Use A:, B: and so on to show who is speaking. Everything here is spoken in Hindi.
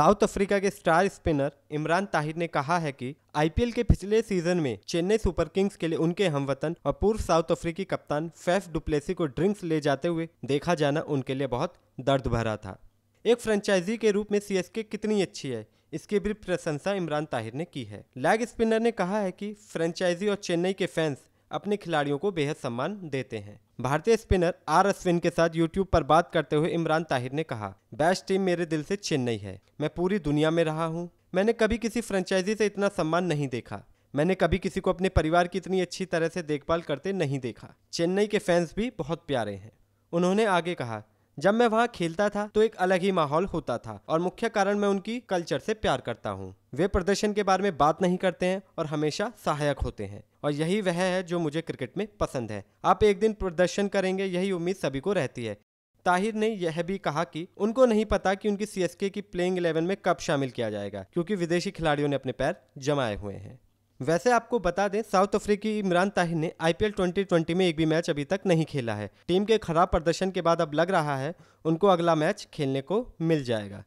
A: साउथ अफ्रीका के स्टार स्पिनर इमरान ताहिर ने कहा है कि आईपीएल के पिछले सीजन में चेन्नई सुपर किंग्स के लिए उनके हमवतन और पूर्व साउथ अफ्रीकी कप्तान फैफ डुप्लेसी को ड्रिंक्स ले जाते हुए देखा जाना उनके लिए बहुत दर्द भरा था एक फ्रेंचाइजी के रूप में सीएसके कितनी अच्छी है इसकी भी प्रशंसा इमरान ताहिर ने की है लैग स्पिनर ने कहा है कि फ्रेंचाइजी और चेन्नई के फैंस अपने खिलाड़ियों को बेहद सम्मान देते हैं भारतीय स्पिनर आर अश्विन के साथ यूट्यूब पर बात करते हुए इमरान ताहिर ने कहा बेस्ट टीम मेरे दिल से चेन्नई है मैं पूरी दुनिया में रहा हूँ मैंने कभी किसी फ्रेंचाइजी से इतना सम्मान नहीं देखा मैंने कभी किसी को अपने परिवार की इतनी अच्छी तरह से देखभाल करते नहीं देखा चेन्नई के फैंस भी बहुत प्यारे हैं उन्होंने आगे कहा जब मैं वहाँ खेलता था तो एक अलग ही माहौल होता था और मुख्य कारण मैं उनकी कल्चर से प्यार करता हूँ वे प्रदर्शन के बारे में बात नहीं करते हैं और हमेशा सहायक होते हैं और यही वह है जो मुझे क्रिकेट में पसंद है आप एक दिन प्रदर्शन करेंगे यही उम्मीद सभी को रहती है ताहिर ने यह भी कहा कि उनको नहीं पता कि उनकी सीएसके की प्लेइंग 11 में कब शामिल किया जाएगा क्योंकि विदेशी खिलाड़ियों ने अपने पैर जमाए हुए हैं वैसे आपको बता दें साउथ अफ्रीकी इमरान ताहिर ने आईपीएल 2020 में एक भी मैच अभी तक नहीं खेला है टीम के खराब प्रदर्शन के बाद अब लग रहा है उनको अगला मैच खेलने को मिल जाएगा